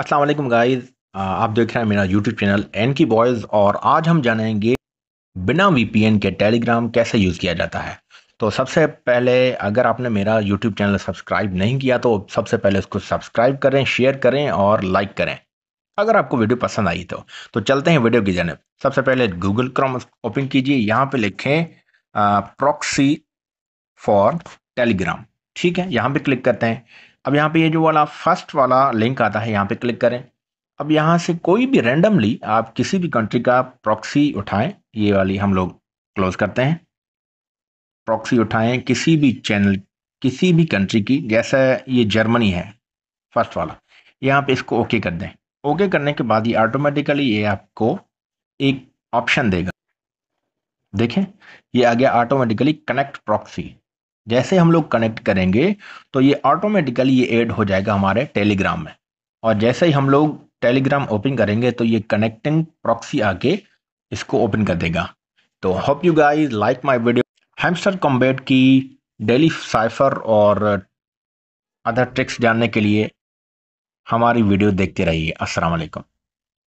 अस्सलाम वालेकुम गाइस आप देख रहे हैं मेरा यूट्यूब चैनल एन की बॉयज़ और आज हम जानेंगे बिना वीपीएन के टेलीग्राम कैसे यूज़ किया जाता है तो सबसे पहले अगर आपने मेरा यूट्यूब चैनल सब्सक्राइब नहीं किया तो सबसे पहले उसको सब्सक्राइब करें शेयर करें और लाइक करें अगर आपको वीडियो पसंद आई तो तो चलते हैं वीडियो की जानब सबसे पहले गूगल क्रोम ओपन कीजिए यहाँ पे लिखें प्रॉक्सी फॉर टेलीग्राम ठीक है यहाँ पे क्लिक करते हैं अब यहाँ पे ये जो वाला फर्स्ट वाला लिंक आता है यहाँ पे क्लिक करें अब यहाँ से कोई भी रेंडमली आप किसी भी कंट्री का प्रॉक्सी उठाएं ये वाली हम लोग क्लोज करते हैं प्रॉक्सी उठाएं किसी भी चैनल किसी भी कंट्री की जैसा ये जर्मनी है फर्स्ट वाला यहाँ पे इसको ओके कर दें ओके करने के बाद ये ऑटोमेटिकली ये आपको एक ऑप्शन देगा देखें ये आ गया ऑटोमेटिकली कनेक्ट प्रॉक्सी जैसे हम लोग कनेक्ट करेंगे तो ये ऑटोमेटिकली ये ऐड हो जाएगा हमारे टेलीग्राम में और जैसे ही हम लोग टेलीग्राम ओपन करेंगे तो ये कनेक्टिंग प्रॉक्सी आके इसको ओपन कर देगा तो hope you guys like my video Hamster Combat की डेली साइफर और अदर ट्रिक्स जानने के लिए हमारी वीडियो देखते रहिए असल